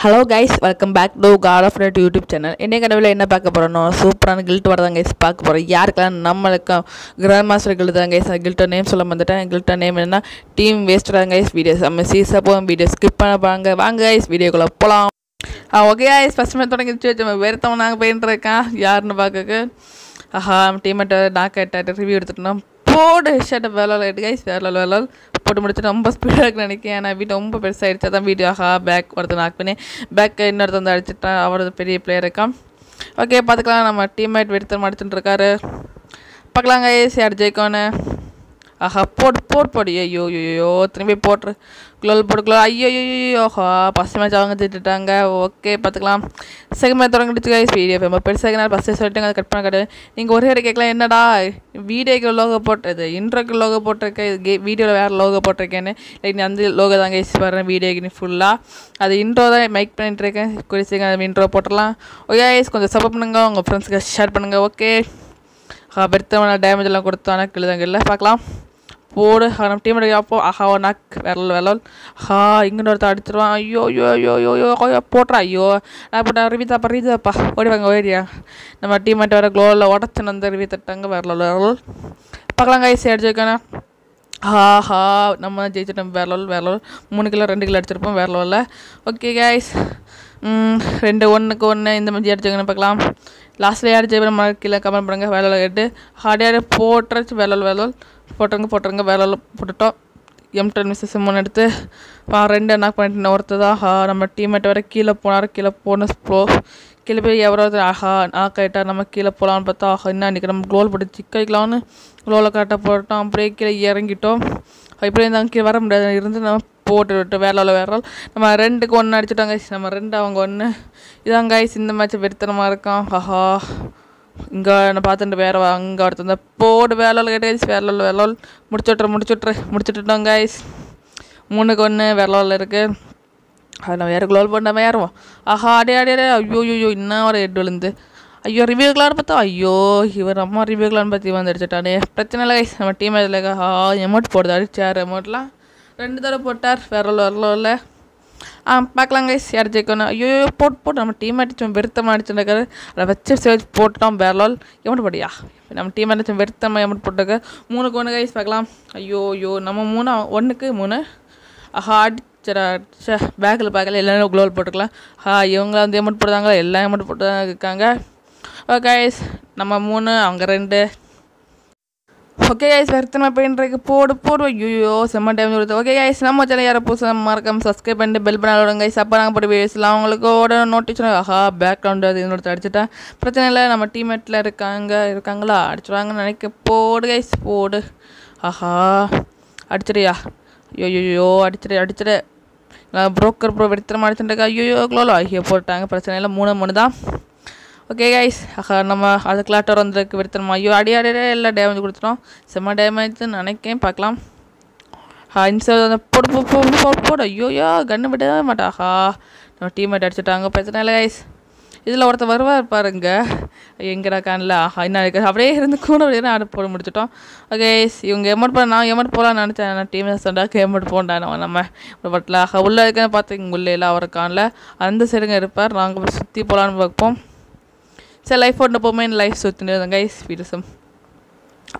hello guys welcome back to God of Net YouTube channel இன்றைய கனவில் என்ன பார்க்க போகிறோம் சூப்பரான கில்ட் வரதான் கைஸ் பார்க்க போகிறோம் யாருக்கெல்லாம் நம்மளுக்கு கிராண்ட் மாஸ்டர் கில்ட் தான் கைஸ் கில்ட்டோ நேம் சொல்ல வந்துட்டேன் கில்ட்டோ நேம் என்ன டீம் வேஸ்ட் தான் கைஸ் வீடியோஸ் நம்ம சீஸாக போகும் வீடியோ ஸ்கிப் பண்ண பாருங்க வாங்க கைஸ் வீடியோக்குள்ளே போகலாம் ஓகே ஆயிஸ் ఫస్ట్ మేము తొడగించి వచ్చాము వేరుతో நாங்கள் போயின்ட்டுருக்கா யாருன்னு பார்க்க ஆஹா டீமேட்டை டாக் ஆகிட்டாட்டு ரிவ்யூ எடுத்துட்டோம் போடு ஷர்ட்டை வேலால் ஆகிட்டு கைஸ் வேலால் வேலால் போட்டு முடிச்சுட்டு ரொம்ப ஸ்பீடாக இருக்கு நினைக்கிறேன் ஏன்னா வீட்டு ரொம்ப பெருசாக தான் வீடியோ ஆஹா பேக் ஒருத்தர் நாக் பண்ணி பேக் இன்னொருத்தர் வந்து அடிச்சுட்டான் அவரது பெரிய பிளேயர் இருக்கான் ஓகே பார்த்துக்கலாம் நம்ம டீம்மேட் வெடித்தர் அடிச்சுட்டு இருக்காரு பார்க்கலாம் கைஸ் யார் ஜெயிக்கோன்னு ஆஹா போட்டு போட்டு போடி ஐயோ ஐயோ திரும்பி போட்டு குளோல் போட்டு குளோல் ஐயோ ஹா பசு மேட்ச் அவங்க திட்டுட்டாங்க ஓகே பார்த்துக்கலாம் செகண்ட் மேட்ச் தொடங்கிடுச்சு கைஸ் வீடியோ ரொம்ப பெருசாக நாள் பஸ்ஸே சொல்லிட்டு அதை கட் பண்ண கிடையாது நீங்கள் ஒரே இடம் கேட்கலாம் என்னடா வீடியோக்கு லோகோ போட்டது இன்ட்ரோக்கு லோகோ போட்டிருக்கேன் இது கே வீடியோவில் வேறு லோகோ போட்டிருக்கேன்னு லைக் நான் வந்து லோகோ தான் கைஸ் வரேன் வீடியோக்குன்னு ஃபுல்லாக அது இன்ட்ரோ தான் மைக் பண்ணிட்டு இருக்கேன் குறிச்சிங்க இன்ட்ரோ போட்டுடலாம் ஓகே ஐஸ் கொஞ்சம் சப்போர்ட் பண்ணுங்கள் உங்கள் ஃப்ரெண்ட்ஸுக்கு ஷேர் பண்ணுங்கள் ஓகே பெருத்தவன டேமேஜ் எல்லாம் ஆனால் கிழுதாங்க இல்லை பார்க்கலாம் போடு நம்ம டீம் ஆஹா ஓ நாக் விரல் விரல் ஹா இங்கே ஒருத்தர் அடிச்சிருவான் ஐயோ ஐயோ ஐயோ ஐயோ ஐயோ போட்டுறா ஐயோ நான் இப்போ நான் ரிவி தாப்பா ரீதாப்பா ஓடிவாங்க ஓடியா நம்ம டீம்மேட் வேறு க்ளோவில் உடச்சு வந்து ரிவி தட்டாங்க விரல் விரல் பார்க்கலாம் கைஸ் அடிச்சிருக்கேன் ஹா ஹா நம்ம ஜெயிச்சிட்டோம் வேற லெவல் மூணு கிலோ ரெண்டு கிலோ அடிச்சிருப்போம் வேற ஓகே கைஸ் ரெண்டு ஒன்றுக்கு ஒன்று இந்த மாதிரி அடிச்சவங்கன்னு பார்க்கலாம் லாஸ்ட்டில் யார் ஜெயிப்போம் மறக்கல கமெண்ட் பண்ணுங்கள் வேலை ஹார்ட் ஹார்டியாக போட்டுறச்சு வேலை வேலை போட்டுருங்க போட்டுருங்க வேலை போட்டுட்டோம் எம் டென் மிஸ்ஸஸ் மூணு எடுத்து ரெண்டு என்ன பண்ணிட்டு ஒருத்தர் ஆஹா நம்ம டீம்மேட் வேறு கீழே போனார் கீழே போன ப்ரோ கீழே போய் எவரோ ஒருத்தர் ஆஹா நாக் ஆகிட்டார் நம்ம கீழே போகலான்னு பார்த்தா ஆஹா என்ன அன்றைக்கி நம்ம க்ளோல் போட்டு சிக்க வைக்கலாம்னு க்ளோவில் கரெக்டாக போட்டோம் அப்படியே கீழே இறங்கிட்டோம் இப்படி இருந்தாங்க கீழே வர முடியாது இருந்து நம்ம போட்டு விட்டு வேலையில் வேறால் நம்ம ரெண்டுக்கு ஒன்று அடிச்சுட்டோம் கைஸ் நம்ம ரெண்டு அவங்க ஒன்று இதான் கைஸ் இந்த மேட்ச் வெறுத்தனமாக இருக்கான் ஹஹா இங்கே ఇంకా పాత్రండి அங்கே ఇంకా పడుతుంది పోటు వేలలు కట్టేసి వేలలు வேலை முடிச்சுட்ரு முடிச்சுட்ரு முடிச்சுட்டுட்டோம் காய்ஸ் மூணுக்கு ஒன்று வேலை இருக்குது அது நம்ம வேறு க்ளோல் பண்ணாமல் ஏறுவோம் ஆஹா அடே அடே அடே ஐயோ ஐயோ இன்னும் ஒரு ஹெட் விழுந்து ஐயோ ரிவ்யூக்கலான்னு பார்த்தா ஐயோ இவர் அம்மா ரிவ்யூக்கலான்னு பற்றி வந்து அடிச்சுட்டானே பிரச்சனை இல்லை கைஸ் நம்ம டீம் இதில் ஆ எமௌண்ட் போடுது அடிச்சார் எமௌண்ட்லாம் ரெண்டு தடவை போட்டார் வேற வரல இல்லை பார்க்கலாம் கைஸ் யார் ஜெயிக்கணும் ஐயோ போட்டு போட்டு நம்ம டீம் அடிச்சோம் வெறுத்தமாக அடிச்சுருக்காரு அதை வச்சு சேர்த்து போட்டோம் பேரலால் எவ்வளோ படியா நம்ம டீம் அடிச்சோம் வெறுத்தமாக எவ்வளோ போட்டிருக்க மூணுக்கு ஒன்று கைஸ் பார்க்கலாம் ஐயோ ஐயோ நம்ம மூணு ஒன்றுக்கு மூணு ஆஹா அடிச்சரா சே பேக்கில் பார்க்கல எல்லாரும் க்ளோவல் போட்டுக்கலாம் ஹா இவங்க வந்து எமௌண்ட் போடுறாங்களா எல்லாம் எமௌண்ட் போட்டு தான் இருக்காங்க கைஸ் நம்ம மூணு அவங்க ரெண்டு ஓகே ஐஸ் வருத்தமாக பயின்றதுக்கு போடு போடுவோம் ஐயோ செம்ம டைம் கொடுத்து ஓகே ஐஸ் நம்ம சேனல் யாரும் புதுசாக மறக்காம சப்ஸ்கிரைப் பண்ணிட்டு பெல் பண்ண விடுங்க ஐஸ் அப்போ நாங்கள் போட்டு வீடியோஸ்லாம் அவங்களுக்கு ஓட நோட்டிஃபிகேஷன் ஆஹா பேக்ரவுண்ட் அது இதோட அடிச்சுட்டா பிரச்சனை இல்லை நம்ம டீம்மேட்டில் இருக்காங்க இருக்காங்களா அடிச்சுடுவாங்கன்னு நினைக்க போடு ஐஸ் போடு ஆஹா அடிச்சிடியா ஐயோயோ அடிச்சிடு அடிச்சிடு புரோக்கர் ப்ரோ வெடித்திரமா அடிச்சுட்டுருக்கா ஐயோ க்ளோலோ ஐயோ போட்டாங்க பிரச்சனை இல்லை மூணு மூணு தான் ஓகே கைஸ் நம்ம அது கிளாட்டர் வந்ததுக்கு விடுத்தணுமா ஐயோ அடி அடியே எல்லாம் டேமேஜ் கொடுத்துட்டோம் செம்ம டேமேஜ்னு நினைக்கேன் பார்க்கலாம் இன்ஸ்டால் அந்த போடு போடு போடு ஐயோயா கண்ணு விடவே மாட்டாஹா நம்ம டீம்மேட் அடிச்சுட்டாங்க பிரச்சனை இல்லை கைஸ் இதில் ஒருத்தர் வருவார் பாருங்க எங்கடா காணல ஆஹா இன்னும் அப்படியே இருந்து கூட அப்படியே ஆடு போட முடிச்சிட்டோம் ஓகே இவங்க எமௌண்ட் போட நான் எமௌண்ட் போகலான்னு நினச்சேன் நான் டீம் சண்டாக்கு எமௌண்ட் போண்டா நம்ம நம்ம பட்டில் ஆஹா உள்ளே இருக்கேன்னு பார்த்து இங்கே உள்ளே எல்லாம் அவரை காணல அந்த சைடுங்க இருப்பார் நாங்கள் சுற்றி போகலான்னு பார்ப்போம் சரி ಲೈಫ್ என் லைஃப் ಲೈಫ್ ಸುತ್ತಿನ கைஸ் ಫೀಲ್ಸಮ್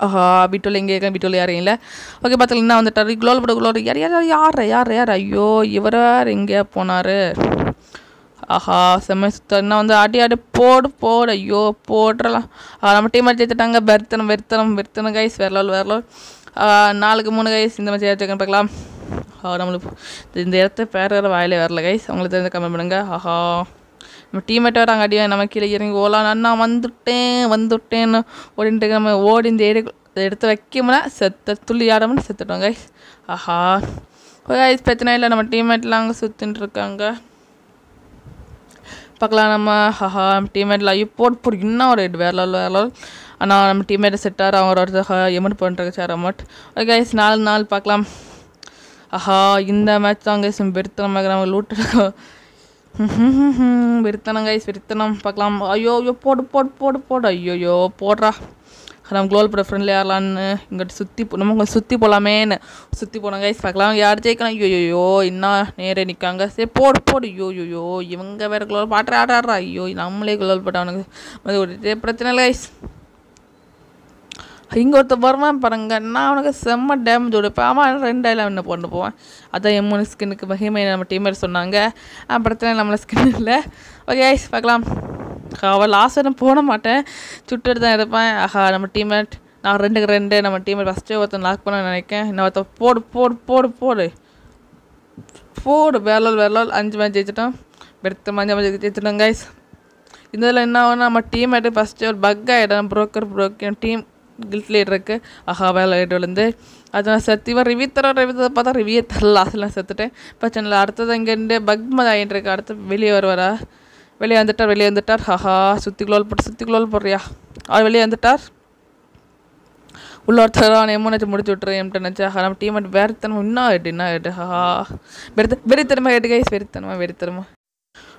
ஆஹா வீட்டுல எங்கே இருக்கேன் வீட்டுல யாரையும் இல்லை ஓகே பார்த்துக்கலாம் என்ன வந்துட்டார் குளோல் போட குளோல் யார் யார் யார் யார் யார் ஐயோ இவரார் எங்கே போனார் ஆஹா செம்ம சுத்த என்ன வந்து ஆடி ஆடி போடு போடு ஐயோ போடுறலாம் நம்ம டீம் மாதிரி ஜெயித்துட்டாங்க வெறுத்தனம் வெறுத்தனம் வெறுத்தனம் கைஸ் வரலால் வரலால் நாலுக்கு மூணு கைஸ் இந்த மாதிரி ஜெயிச்சிருக்கேன் பார்க்கலாம் நம்மளுக்கு இந்த இடத்த பேர வாயிலே வரல கைஸ் அவங்களுக்கு தெரிஞ்ச கம்மி பண்ணுங்க ஆஹா நம்ம டீம்மேட்டை வராங்க அடி நம்ம கீழே இறங்கி ஓலாம் நான் வந்துட்டேன் வந்துட்டேன்னு ஓடிட்டு நம்ம ஓடி இந்த ஏரியா எடுத்து வைக்கமுன்னா செத்த துள்ளி ஆடமுன்னு செத்துட்டோம் கைஸ் ஆஹா ஒரு பிரச்சனை இல்லை நம்ம டீம்மேட்லாம் அங்கே சுற்றின்னு இருக்காங்க பார்க்கலாம் நம்ம ஹஹா நம்ம டீம்மேட்டில் ஐயோ போட் போட்டு இன்னும் ஒரு வேற வேலை வேற ஆனால் நம்ம டீம்மேட்டை செட்டார் அவங்க ஒருத்தர் எமௌண்ட் பண்ணுறது சார் அமௌண்ட் ஓகே கைஸ் நாலு நாள் பார்க்கலாம் ஆஹா இந்த மேட்ச் தான் கைஸ் பெருத்து நம்ம லூட்டு இருக்கோம் விருத்தனம் கைஸ் விருத்தனம் பார்க்கலாம் ஐயோ ஐயோ போடு போடு போடு போடு ஐயோயோ போடுறா நம்ம க்ளோல் போட ஃப்ரெண்ட்ல ஏறலான்னு இங்கிட்ட சுற்றி நம்ம சுற்றி போகலாமேன்னு சுற்றி போனோம் கைஸ் பார்க்கலாம் யார் ஜெயிக்கலாம் ஐயோயோ என்ன நேரே நிற்காங்க சரி போடு போடு ஐயோயோ இவங்க வேறு க்ளோல் பாட்டு ஆடாடுறா ஐயோ நம்மளே க்ளோல் பட்டவனுக்கு அது ஒரு பிரச்சனை இல்லை கைஸ் இங்கே ஒருத்தர் வருவான் பாருங்க நான் அவனுக்கு செம்ம டேமேஜ் கொடுப்பேன் அவன் ரெண்டு டைலாக என்ன போட்டு போவான் அதான் எம்மூணு ஸ்கின்னுக்கு மகிமை நம்ம டீமர் சொன்னாங்க படத்தில் நம்மளை ஸ்கின் இல்லை ஓகே பார்க்கலாம் அவள் லாஸ்ட் போட மாட்டேன் சுட்டுட்டு தான் இருப்பேன் ஆஹா நம்ம டீம்மேட் நான் ரெண்டுக்கு ரெண்டு நம்ம டீம்மேட் ஃபஸ்ட்டு ஒருத்தன் லாக் பண்ண நினைக்கேன் இன்னும் ஒருத்தன் போடு போடு போடு போடு போடு வேலோல் வேலோல் அஞ்சு மஞ்சள் ஜெயிச்சிட்டோம் பெருத்த மஞ்சள் மஞ்சள் ஜெயிச்சிட்டோம் கைஸ் இதில் என்ன ஆகும்னா நம்ம டீம் ஆகிட்டு ஃபஸ்ட்டு ஒரு பக் ஆகிடும் ப்ரோக்கர் ப்ரோக்கர் டீம் கில்ட் லீடருக்கு அஹாவா லீடர்லேருந்து அது நான் செத்து ரிவியூ தர ரிவியூ பார்த்தா ரிவியூ தரல அதில் நான் செத்துட்டேன் பிரச்சனை அடுத்தது இங்கேருந்து பக்மத் ஆகிட்டுருக்கு அடுத்து வெளியே வருவாரா வெளியே வந்துட்டார் வெளியே வந்துட்டார் ஹஹா சுற்றி குளோல் போட்டு சுற்றி குளோல் போடுறியா அவர் வெளியே வந்துட்டார் உள்ள ஒருத்தர் அவன் எம்மனாச்சும் முடிச்சு விட்ரு எம்ட்ட நினச்சா நம்ம டீமேட் வேறுத்தனமா இன்னும் ஆகிட்டு இன்னும் ஆகிட்டு ஹஹா வெறுத்த வெறித்தனமாக கேட்டு கைஸ் வெறித்தனமா வெறித்தனமா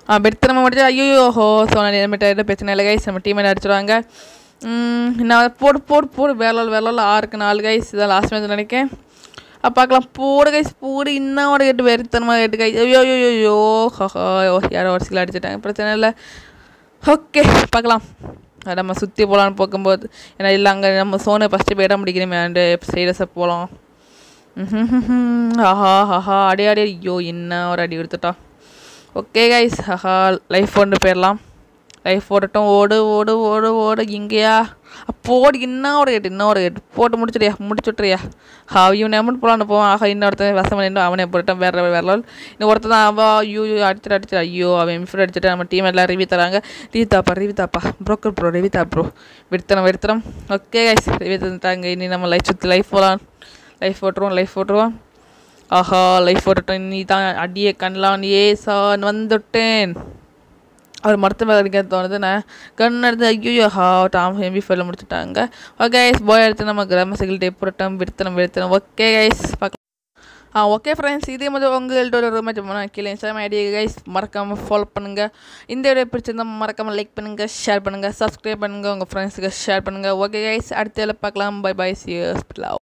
ஆ வெறித்தனமாக முடிச்சா ஐயோ ஹோ ஸோ நான் எம்மிட்ட பிரச்சனை இல்லை கைஸ் நம்ம டீமேட் அடிச்சிருவாங்க நான் போடு போடு போடு வேலை வேலால் ஆறுக்கு நாலு கைஸ் இதான் லாஸ்ட் மேட்ச் நினைக்கேன் அப்போ பார்க்கலாம் போடு கைஸ் போடு இன்னும் ஒரு கேட்டு வெறுத்தனமாக கேட்டு கை ஐயோ ஐயோ ஐயோ ஹஹா யாரோ ஒரு சில அடிச்சிட்டாங்க பிரச்சனை இல்லை ஓகே பார்க்கலாம் நம்ம சுற்றி போகலான்னு பார்க்கும்போது ஏன்னா இல்லை அங்கே நம்ம சோனை ஃபஸ்ட்டு போய் இடம் பிடிக்கணுமே அண்டு ஸ்டேட்டஸை போகலாம் ஹஹா ஹஹா அடி அடி ஐயோ என்ன ஒரு அடி கொடுத்துட்டா ஓகே கைஸ் ஹஹா லைஃப் ஒன்று போயிடலாம் லைஃப் ஓடட்டும் ஓடு ஓடு ஓடு ஓடு இங்கேயா போடு இன்னொரு கேட்டு இன்னொரு கேட்டு போட்டு முடிச்சுட்டியா முடிச்சுட்றியா ஹா இவன் எம்மன் போலான்னு போவான் ஆஹா இன்னொருத்தன் விஷம் நின்று அவனே போட்டுட்டான் வேற வேற லெவல் இன்னும் ஒருத்தன் தான் ஐயோ அடிச்சுட்டு அடிச்சுட்டு ஐயோ அவன் எம்ஃபிட் அடிச்சுட்டு நம்ம டீம் எல்லாம் ரிவி தராங்க ரிவி தாப்பா ரிவி தாப்பா ப்ரோக்கர் ப்ரோ ரிவி தா ப்ரோ விடுத்தனம் விடுத்தனம் ஓகே கைஸ் ரிவி தந்துட்டாங்க இனி நம்ம லைஃப் சுற்றி லைஃப் போகலான் லைஃப் ஓட்டுருவோம் லைஃப் ஓட்டுருவோம் ஆஹா லைஃப் போட்டுட்டோம் நீ தான் அடியே கண்ணலான் ஏ சான் வந்துட்டேன் அவர் மருத்துவ தோணுது நான் கண்ணு எடுத்து ஐயோ ஹா டாம் ஹெம்பி ஃபைல முடிச்சுட்டாங்க ஓகே கைஸ் பாய் எடுத்து நம்ம கிராம செக்யூரிட்டி புரட்டம் விடுத்தனம் விடுத்தணும் ஓகே கைஸ் பார்க்கலாம் ஆ ஓகே ஃப்ரெண்ட்ஸ் இதே மாதிரி உங்கள்கிட்ட ஒரு ரூமே போனால் கீழே இன்ஸ்டாம் ஐடியா கைஸ் மறக்காமல் ஃபாலோ பண்ணுங்கள் இந்த வீடியோ பிடிச்சிருந்தால் மறக்காமல் லைக் பண்ணுங்கள் ஷேர் பண்ணுங்கள் சப்ஸ்கிரைப் பண்ணுங்கள் உங்கள் ஃப்ரெண்ட்ஸுக்கு ஷேர் பண்ணுங்கள் ஓகே கைஸ் அடுத்த பார்க்கலாம் பை பை சி ஹாஸ்பிட்டலாக